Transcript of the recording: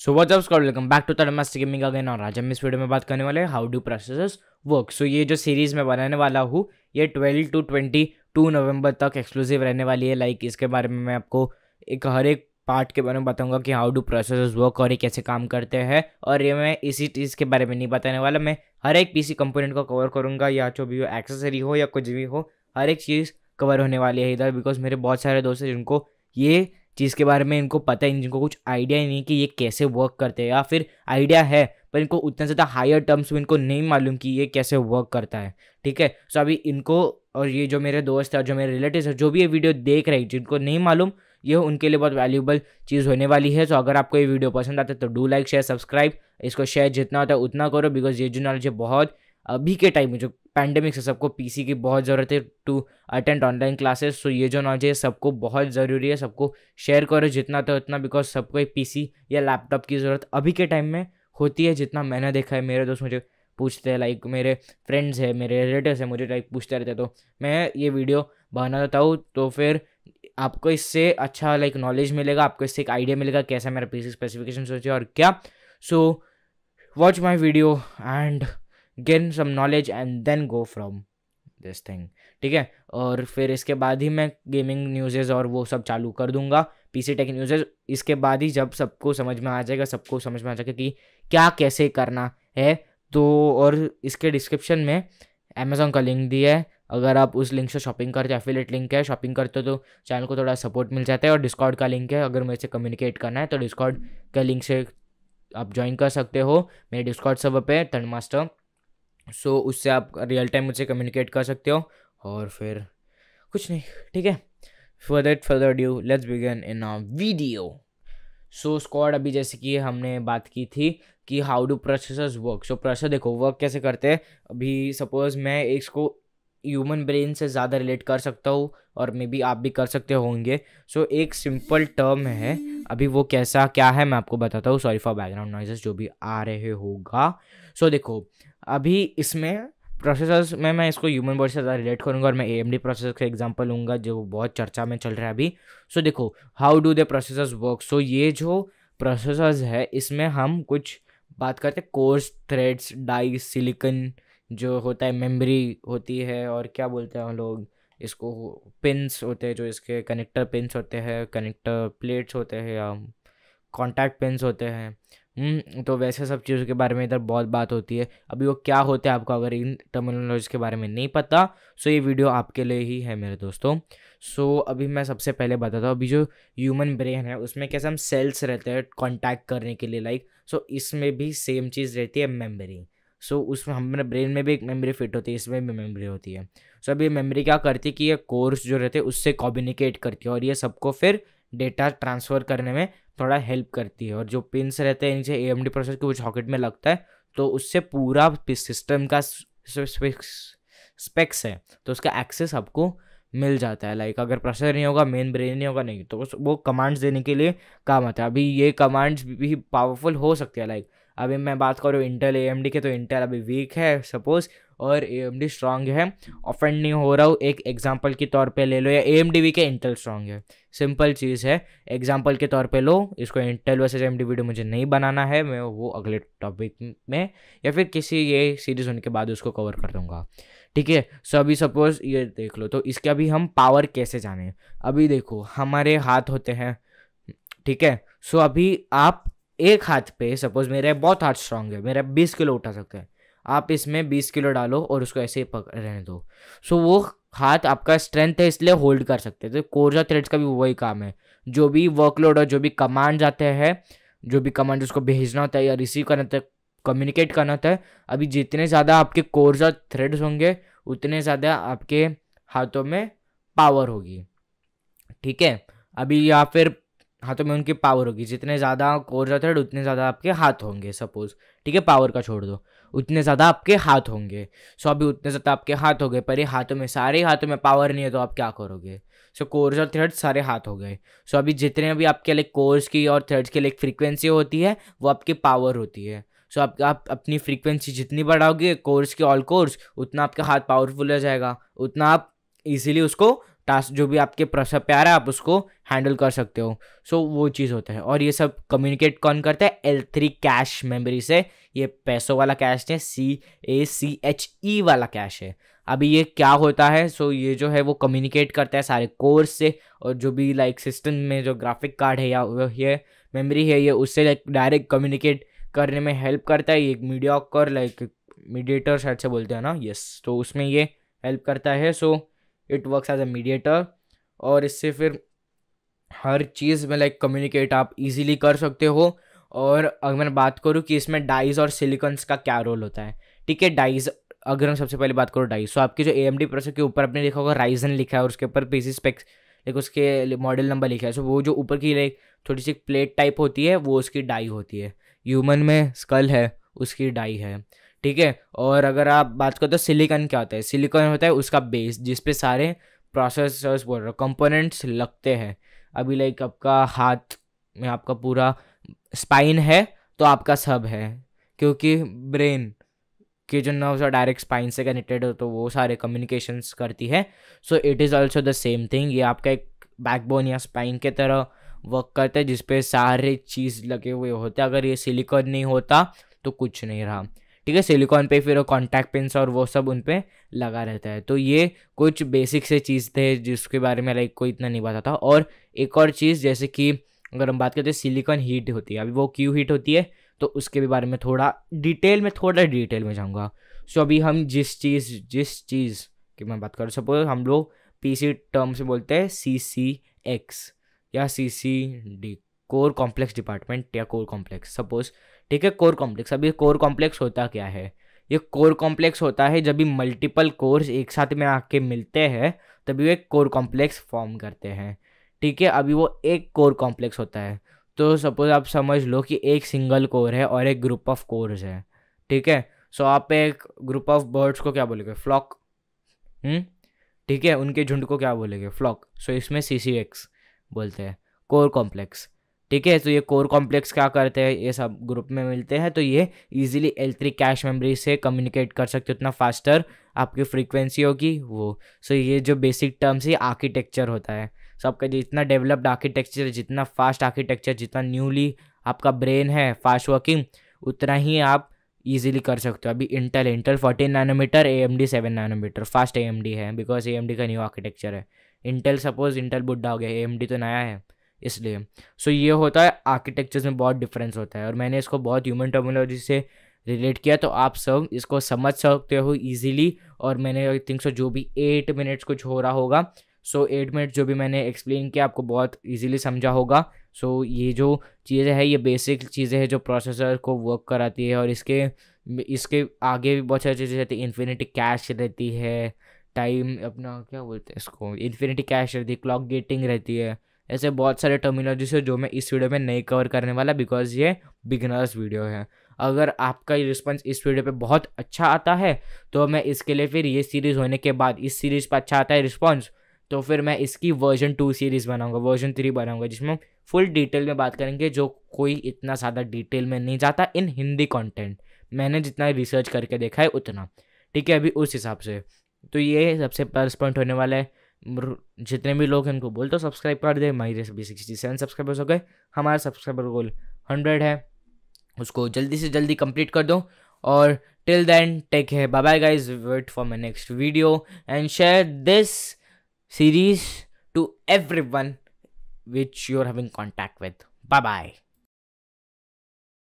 so what's up welcome back to Tadmast gaming again और आज हम इस वीडियो में बात करने वाले हैं how do processors work so ये जो सीरीज़ मैं बनाने वाला हूँ ये twelve to twenty two November तक एक्सक्लूसिव रहने वाली है लाइक like इसके बारे में मैं आपको एक हर एक पार्ट के बारे में बताऊंगा कि हाउ डू प्रोसेसर्स वर्क और ये कैसे काम करते हैं और ये मैं इसी चीज़ के बारे में नहीं बताने वाला मैं हर एक पीसी कंपोनेंट को कवर करूंगा या जो भी हो एक्सेसरी हो या कुछ भी हो हर एक चीज़ कवर होने वाली है इधर बिकॉज मेरे बहुत सारे दोस्त हैं जिनको ये चीज़ के बारे में इनको पता ही नहीं जिनको कुछ आइडिया ही नहीं कि ये कैसे वर्क करते हैं या फिर आइडिया है पर इनको उतना ज़्यादा हायर टर्म्स में इनको नहीं मालूम कि ये कैसे वर्क करता है ठीक है सो अभी इनको और ये जो मेरे दोस्त है जो मेरे रिलेटिव है जो भी ये वीडियो देख रहे हैं जिनको नहीं मालूम ये उनके लिए बहुत वैल्यूबल चीज़ होने वाली है सो अगर आपको ये वीडियो पसंद आता है तो डू लाइक शेयर सब्सक्राइब इसको शेयर जितना होता है उतना करो बिकॉज ये जो नॉलेज है बहुत अभी के टाइम में जो पैंडेमिक से सबको पीसी की बहुत ज़रूरत है to attend online classes so ये जो नॉलेज है सबको बहुत ज़रूरी है सबको शेयर करो जितना तो उतना बिकॉज सबको एक पी या लैपटॉप की ज़रूरत अभी के टाइम में होती है जितना मैंने देखा है मेरे दोस्त मुझे पूछते हैं लाइक मेरे फ्रेंड्स है मेरे रिलेटिव्स हैं मुझे लाइक पूछते रहते तो मैं ये वीडियो बना देता हूँ तो फिर आपको इससे अच्छा लाइक नॉलेज मिलेगा आपको इससे एक आइडिया मिलेगा कैसा मेरा पीसी स्पेसिफिकेशन सोचे और क्या so watch my video and gain some knowledge and then go from this thing ठीक है और फिर इसके बाद ही मैं गेमिंग न्यूजेज और वो सब चालू कर दूंगा पी सी टेक न्यूजेज इसके बाद ही जब सबको समझ में आ जाएगा सबको समझ में आ जाएगा कि क्या कैसे करना है तो और इसके डिस्क्रिप्शन में अमेज़ोन का लिंक दिया है अगर आप उस लिंक से शॉपिंग करते हैं एफिलेट लिंक है शॉपिंग करते हो तो चैनल को थोड़ा सपोर्ट मिल जाता है और डिस्कॉर्ड का लिंक है अगर मेरे से कम्युनिकेट करना है तो डिस्कॉर्ड का लिंक से आप ज्वाइन कर सकते हो मेरे डिस्कॉर्ड सर्वर पे तन मास्टर सो so, उससे आप रियल टाइम मुझसे कम्युनिकेट कर सकते हो और फिर कुछ नहीं ठीक है for that further ado let's begin in a video so squad अभी जैसे कि हमने बात की थी कि how do processors work so processor देखो वर्क कैसे करते हैं अभी सपोज मैं इसको ह्यूमन ब्रेन से ज़्यादा रिलेट कर सकता हूँ और मे बी आप भी कर सकते होंगे सो so, एक सिंपल टर्म है अभी वो कैसा क्या है मैं आपको बताता हूँ सॉरी फॉर बैकग्राउंड नॉइजेस जो भी आ रहे होगा सो so, देखो अभी इसमें प्रोसेसर्स में मैं इसको ह्यूमन बॉडी से ज़्यादा रिलेट करूँगा और मैं ए एम डी प्रोसेसर का एग्जाम्पल लूँगा जो बहुत चर्चा में चल रहा है अभी सो so, देखो how do the processors work so ये जो प्रोसेसर्स है इसमें हम कुछ बात करते हैं कोर्स थ्रेड्स डाई सिलिकन जो होता है मेमोरी होती है और क्या बोलते हैं हम लोग इसको पिंस होते हैं जो इसके कनेक्टर पिंस होते हैं कनेक्टर प्लेट्स होते हैं या कॉन्टैक्ट पिंस होते हैं हम्म, तो वैसे सब चीज़ों के बारे में इधर बहुत बात होती है अभी वो क्या होते हैं आपको अगर इन टर्मिनोलॉजी के बारे में नहीं पता सो ये वीडियो आपके लिए ही है मेरे दोस्तों सो अभी मैं सबसे पहले बताता हूँ अभी जो ह्यूमन ब्रेन है उसमें कैसे हम सेल्स रहते हैं कॉन्टैक्ट करने के लिए लाइक सो इसमें भी सेम चीज़ रहती है मेमोरी सो so, उसमें हमारे ब्रेन में भी एक मेमोरी फिट होती है इसमें भी मेमोरी होती है सो so, अब ये मेमोरी क्या करती है कि ये कोर्स जो रहते हैं उससे कम्युनिकेट करती है और ये सबको फिर डेटा ट्रांसफ़र करने में थोड़ा हेल्प करती है और जो पिंस रहते हैं इनसे ए एम डी प्रोसेसर के वो सॉकेट में लगता है तो उससे पूरा सिस्टम का स्पेक्स है तो उसका एक्सेस आपको मिल जाता है लाइक अगर प्रोसेसर नहीं होगा मेन ब्रेन नहीं होगा नहीं तो वो कमांड्स देने के लिए काम आता है अभी ये कमांड्स भी पावरफुल हो सकती है लाइक अभी मैं बात करूँ इंटेल ए के तो इंटेल अभी वीक है सपोज़ और ए एम डी स्ट्रांग है ऑफेंड नहीं हो रहा हूँ एक एग्जाम्पल के तौर पर ले लो या ए एम डी वी के इंटेल स्ट्रांग है सिंपल चीज़ है एग्जाम्पल के तौर पर लो इसको इंटेल वैसे एम डी वीडियो मुझे नहीं बनाना है मैं वो अगले टॉपिक में या फिर किसी ये सीरीज़ होने के बाद उसको कवर कर दूंगा ठीक है सो अभी सपोज ये देख लो तो इसके अभी हम पावर कैसे जाने अभी देखो हमारे हाथ होते हैं ठीक है सो अभी आप एक हाथ पे सपोज मेरे बहुत हाथ स्ट्रांग है मेरा बीस किलो उठा सकते हैं आप इसमें बीस किलो डालो और उसको ऐसे ही पकड़ रहने दो सो वो हाथ आपका स्ट्रेंथ है इसलिए होल्ड कर सकते हैं तो कोर्जा थ्रेड्स का भी वही काम है जो भी वर्कलोड और जो भी कमांड आते हैं जो भी कमांड उसको भेजना होता है या रिसीव करना होता है कम्युनिकेट करना होता है अभी जितने ज़्यादा आपके कोर्जा थ्रेड्स होंगे उतने ज़्यादा आपके हाथों में पावर होगी ठीक है अभी या फिर हाथों में उनकी पावर होगी जितने ज़्यादा कोर्जा थ्रेड उतने ज़्यादा आपके हाथ होंगे सपोज ठीक है पावर का छोड़ दो उतने ज़्यादा आपके हाथ होंगे सो अभी उतने ज़्यादा आपके हाथ हो गए पर ये हाथों में सारे हाथों में पावर नहीं है तो आप क्या करोगे सो कोर्स और थ्रेड्स सारे हाथ हो गए सो अभी जितने भी आपके लिए कोर्स की और थ्रेड्स की लिए फ्रीक्वेंसी होती है वो आपकी पावर होती है सो आप आप अपनी फ्रीक्वेंसी जितनी बढ़ाओगे कोर्स की ऑल कोर्स उतना आपका हाथ पावरफुल हो जाएगा उतना आप इजीली उसको टास्क जो भी आपके प्यारा आप उसको हैंडल कर सकते हो सो so, वो चीज़ होता है और ये सब कम्युनिकेट कौन करता है एल थ्री कैश मेमोरी से ये पैसों वाला कैश है सी ए सी एच ई वाला कैश है अभी ये क्या होता है सो so, ये जो है वो कम्युनिकेट करता है सारे कोर्स से और जो भी लाइक सिस्टम में जो ग्राफिक कार्ड है या ये मेमोरी है ये उससे लाइक डायरेक्ट कम्युनिकेट करने में हेल्प करता है ये एक मीडिया कर लाइक मीडिएटर शायद से बोलते हैं ना यस तो उसमें ये हेल्प करता है so so, it works as a mediator और इससे फिर हर चीज़ में लाइक कम्युनिकेट आप इजीली कर सकते हो और अगर मैं बात करूँ कि इसमें डाइज और सिलिकॉन्स का क्या रोल होता है ठीक है डाइज अगर हम सबसे पहले बात करूँ डाइज तो आपकी जो ए एम डी प्रोसेसर के ऊपर आपने देखा होगा राइजन लिखा है और उसके ऊपर पी स्पेक्स लाइक उसके मॉडल नंबर लिखा है सो वो जो ऊपर की लाइक थोड़ी सी प्लेट टाइप होती है वो उसकी डाई होती है ह्यूमन में स्कल है उसकी डाई है ठीक है और अगर आप बात करो तो सिलिकॉन क्या होता है सिलिकॉन होता है उसका बेस जिसपे सारे प्रोसेसर्स बोल रहे कंपोनेंट्स लगते हैं अभी लाइक आपका हाथ में आपका पूरा स्पाइन है तो आपका सब है क्योंकि ब्रेन के जो नर्व्स और डायरेक्ट स्पाइन से कनेक्टेड हो तो वो सारे कम्युनिकेशंस करती है so it is also the same thing ये आपका एक बैकबोन या स्पाइन के तरह वर्क करता है जिसपे सारे चीज़ लगे हुए होते अगर ये सिलिकॉन नहीं होता तो कुछ नहीं रहा ठीक है सिलिकॉन पे फिर कॉन्टैक्ट पिन और वो सब उन पर लगा रहता है तो ये कुछ बेसिक से चीज़ थे जिसके बारे में लाइक कोई इतना नहीं पता था और एक और चीज़ जैसे कि अगर हम बात करते हैं सिलिकॉन हीट होती है अभी वो क्यों हीट होती है तो उसके भी बारे में थोड़ा डिटेल में थोड़ा डिटेल में जाऊँगा सो अभी हम जिस चीज़ जिस चीज़ की मैं बात करूँ सपोज हम लोग पीसी टर्म से बोलते हैं सी सी एक्स या C C D core complex department या कोर कॉम्प्लेक्स सपोज ठीक है कोर कॉम्प्लेक्स अभी कोर कॉम्प्लेक्स होता क्या है ये कोर कॉम्प्लेक्स होता है जब भी मल्टीपल कोर्स एक साथ में आके मिलते हैं तभी वो एक कोर कॉम्प्लेक्स फॉर्म करते हैं ठीक है अभी वो एक कोर कॉम्प्लेक्स होता है तो सपोज आप समझ लो कि एक सिंगल कोर है और एक ग्रुप ऑफ कोर्स है ठीक है सो आप एक ग्रुप ऑफ बर्ड्स को क्या बोलेंगे फ्लॉक हम्म, ठीक है उनके झुंड को क्या बोलेंगे फ्लॉक सो इसमें सी सी एक्स बोलते हैं कोर कॉम्प्लेक्स ठीक है तो ये कोर कॉम्प्लेक्स क्या करते हैं ये सब ग्रुप में मिलते हैं तो ये easily L three cache memory से कम्युनिकेट कर सकते हो उतना फास्टर आपकी फ्रीक्वेंसी होगी वो सो ये जो बेसिक टर्म्स ये आर्किटेक्चर होता है सो आपका जितना डेवलप्ड आर्किटेक्चर जितना फास्ट आर्किटेक्चर जितना न्यूली आपका ब्रेन है फास्ट वर्किंग उतना ही आप ईजिली कर सकते हो अभी Intel Intel fourteen nanometer A M D seven nanometer fast A M D है बिकॉज ए एम डी का न्यू आर्किटेक्चर है इंटेल सपोज इंटेल बुड्ढा हो गया ए एम डी तो नया है इसलिए सो so, ये होता है आर्किटेक्चर्स में बहुत डिफरेंस होता है और मैंने इसको बहुत ह्यूमन टर्मिनोलॉजी से रिलेट किया तो आप सब इसको समझ सकते हो ईज़िली और मैंने आई थिंक सो जो भी एट मिनट्स कुछ हो रहा होगा सो एट मिनट्स जो भी मैंने एक्सप्लेन किया आपको बहुत ईजिली समझा होगा सो so, ये जो चीज़ें हैं ये बेसिक चीज़ें हैं जो प्रोसेसर को वर्क कराती है और इसके इसके आगे भी बहुत सारी चीज़ें रहती है इन्फिनिटी कैश रहती है टाइम अपना क्या बोलते हैं इसको इन्फिनिटी कैश रहती है क्लॉक गेटिंग रहती है ऐसे बहुत सारे टर्मिनोलॉजीज है जो मैं इस वीडियो में नहीं कवर करने वाला बिकॉज ये बिगनर्स वीडियो है अगर आपका रिस्पॉन्स इस वीडियो पे बहुत अच्छा आता है तो मैं इसके लिए फिर ये सीरीज़ होने के बाद इस सीरीज़ पर अच्छा आता है रिस्पॉन्स तो फिर मैं इसकी वर्जन टू सीरीज़ बनाऊंगा वर्जन थ्री बनाऊंगा जिसमें फुल डिटेल में बात करेंगे जो कोई इतना ज़्यादा डिटेल में नहीं जाता इन हिंदी कॉन्टेंट मैंने जितना रिसर्च करके देखा है उतना ठीक है अभी उस हिसाब से तो ये सबसे प्लस पॉइंट होने वाला है जितने भी लोग हैं उनको बोल दो सब्सक्राइब कर दे मेरे सभी सिक्सटी सेवन सब्सक्राइबर्स हो गए हमारा सब्सक्राइबर गोल हंड्रेड है उसको जल्दी से जल्दी कंप्लीट कर दो और टिल देन टेक है bye bye guys wait for my next video and share this series to everyone which you are having contact with bye bye